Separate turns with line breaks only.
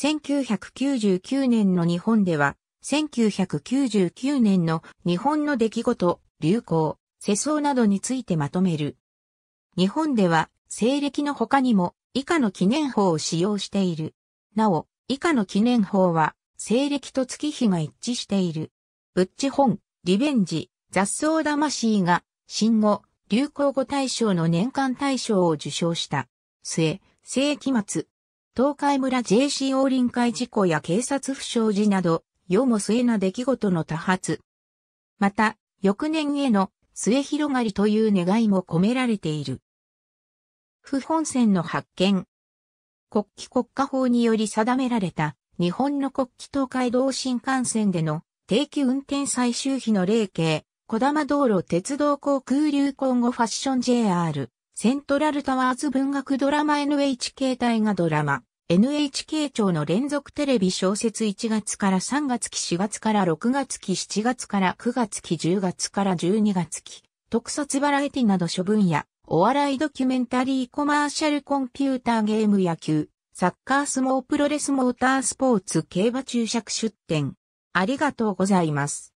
1999年の日本では、1999年の日本の出来事、流行、世相などについてまとめる。日本では、西暦の他にも、以下の記念法を使用している。なお、以下の記念法は、西暦と月日が一致している。ブッチ本、リベンジ、雑草魂が、新語、流行語大賞の年間大賞を受賞した。末、世紀末、東海村 JCO 臨海事故や警察不祥事など、世も末な出来事の多発。また、翌年への末広がりという願いも込められている。不本線の発見。国旗国家法により定められた日本の国旗東海道新幹線での定期運転最終日の例形、小玉道路鉄道航空流行後ファッション JR、セントラルタワーズ文学ドラマ NHK 大河ドラマ。NHK 庁の連続テレビ小説1月から3月期4月から6月期7月から9月期10月から12月期、特撮バラエティなど諸分野、お笑いドキュメンタリーコマーシャルコンピューターゲーム野球、サッカー相撲プロレスモータースポーツ競馬注釈出展。ありがとうございま
す。